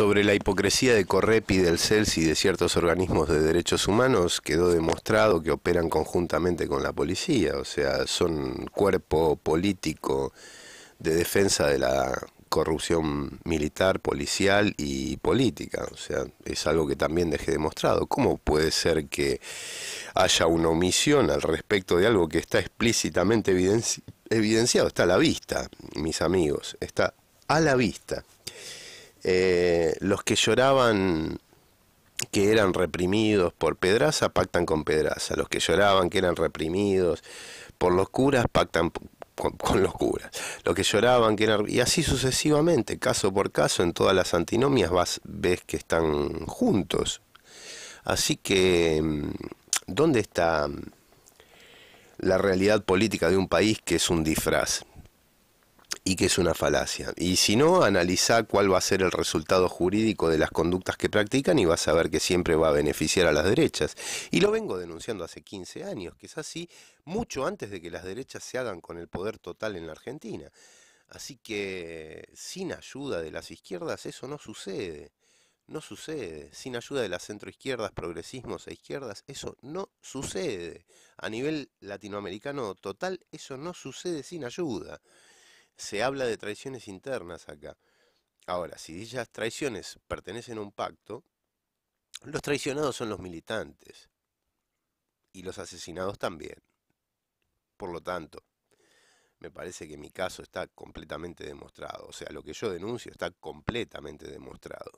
Sobre la hipocresía de Correpi, del Celsi y de ciertos organismos de derechos humanos, quedó demostrado que operan conjuntamente con la policía, o sea, son cuerpo político de defensa de la corrupción militar, policial y política. O sea, es algo que también dejé demostrado. ¿Cómo puede ser que haya una omisión al respecto de algo que está explícitamente evidenciado? Está a la vista, mis amigos, está a la vista. Eh, los que lloraban que eran reprimidos por Pedraza pactan con Pedraza. Los que lloraban que eran reprimidos por los curas pactan con, los curas. Los que lloraban que eran... Y así sucesivamente, caso por caso, en todas las antinomias ves que están juntos. Así que, mm, ¿dónde está mm, la realidad política de un país que es un disfraz? y que es una falacia. Y si no, analiza cuál va a ser el resultado jurídico de las conductas que practican y vas a ver que siempre va a beneficiar a las derechas. Y lo vengo denunciando hace 15 años, que es así, mucho antes de que las derechas se hagan con el poder total en la Argentina. Así que sin ayuda de las izquierdas eso no sucede. No sucede. Sin ayuda de las centroizquierdas, progresismos e izquierdas, eso no sucede. A nivel latinoamericano total, eso no sucede sin ayuda se habla de traiciones internas acá. Ahora, si dichas traiciones pertenecen a un pacto, los traicionados son los militantes y los asesinados también. Por lo tanto, me parece que mi caso está completamente demostrado. O sea, lo que yo denuncio está completamente demostrado.